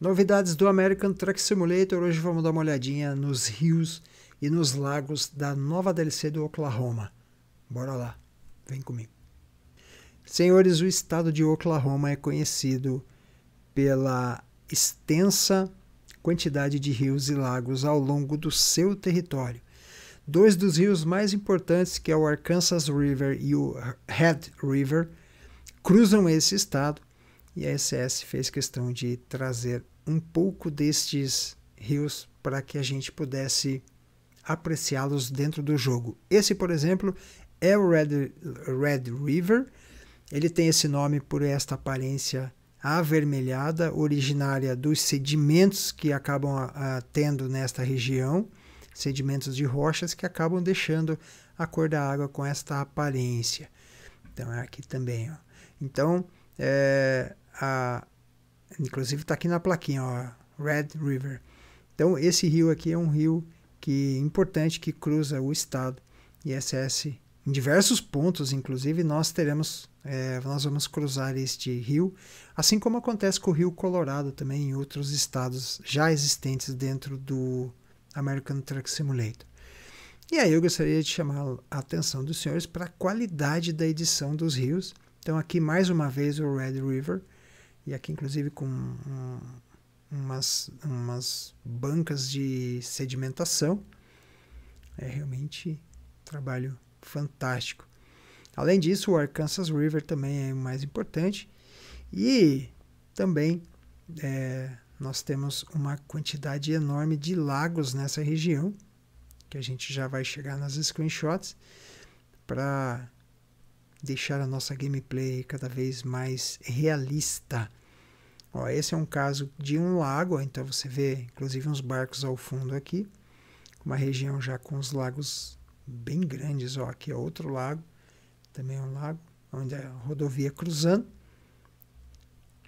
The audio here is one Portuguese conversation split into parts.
Novidades do American Truck Simulator, hoje vamos dar uma olhadinha nos rios e nos lagos da nova DLC do Oklahoma. Bora lá, vem comigo. Senhores, o estado de Oklahoma é conhecido pela extensa quantidade de rios e lagos ao longo do seu território. Dois dos rios mais importantes, que é o Arkansas River e o Head River, cruzam esse estado e a SS fez questão de trazer um pouco destes rios para que a gente pudesse apreciá-los dentro do jogo. Esse, por exemplo, é o Red, Red River. Ele tem esse nome por esta aparência avermelhada, originária dos sedimentos que acabam a, ah, a, ah, tendo nesta região, sedimentos de rochas que acabam deixando a cor da água com esta aparência. Então, é aqui também. Ó. Então, é, a, inclusive está aqui na plaquinha, ó, Red River. Então esse rio aqui é um rio que é importante que cruza o estado e em diversos pontos, inclusive nós teremos, é, nós vamos cruzar este rio, assim como acontece com o Rio Colorado também em outros estados já existentes dentro do American Truck Simulator. E aí eu gostaria de chamar a atenção dos senhores para a qualidade da edição dos rios. Então aqui mais uma vez o Red River, e aqui inclusive com um, umas, umas bancas de sedimentação. É realmente um trabalho fantástico. Além disso, o Arkansas River também é mais importante e também é, nós temos uma quantidade enorme de lagos nessa região, que a gente já vai chegar nas screenshots para deixar a nossa gameplay cada vez mais realista. Ó, esse é um caso de um lago, então você vê inclusive uns barcos ao fundo aqui, uma região já com os lagos bem grandes. Ó, aqui é outro lago, também é um lago, onde a rodovia cruzando.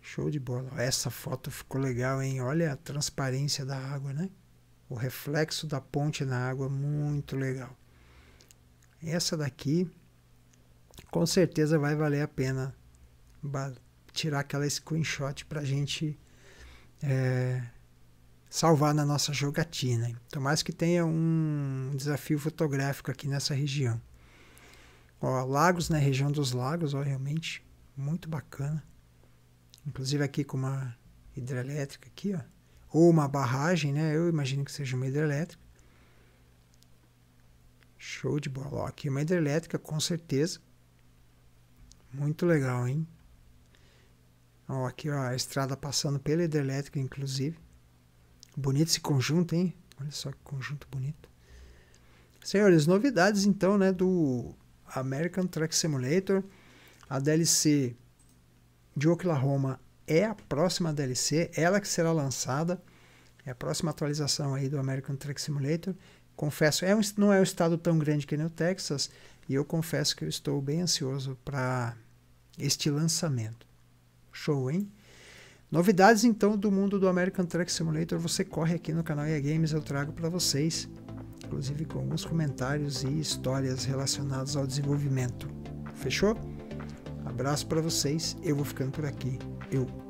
Show de bola. Essa foto ficou legal, hein? Olha a transparência da água, né? O reflexo da ponte na água, muito legal. Essa daqui com certeza vai valer a pena tirar aquela screenshot para a gente é, salvar na nossa jogatina. Então, mais que tenha um desafio fotográfico aqui nessa região. Ó, lagos na né? região dos lagos, ó, realmente muito bacana. Inclusive aqui com uma hidrelétrica aqui, ó, ou uma barragem, né? Eu imagino que seja uma hidrelétrica. Show de bola. Ó, aqui uma hidrelétrica, com certeza. Muito legal, hein? Ó, aqui ó, a estrada passando pela hidrelétrica, inclusive. Bonito esse conjunto, hein? Olha só que conjunto bonito. Senhores, novidades então, né, do American Truck Simulator. A DLC de Oklahoma é a próxima DLC, é ela que será lançada. É a próxima atualização aí do American Truck Simulator. Confesso, é um, não é um estado tão grande que nem o Texas, e eu confesso que eu estou bem ansioso para este lançamento. Show, hein? Novidades então do mundo do American Truck Simulator, você corre aqui no canal EA Games, eu trago para vocês, inclusive com alguns comentários e histórias relacionadas ao desenvolvimento. Fechou? Abraço para vocês, eu vou ficando por aqui. Eu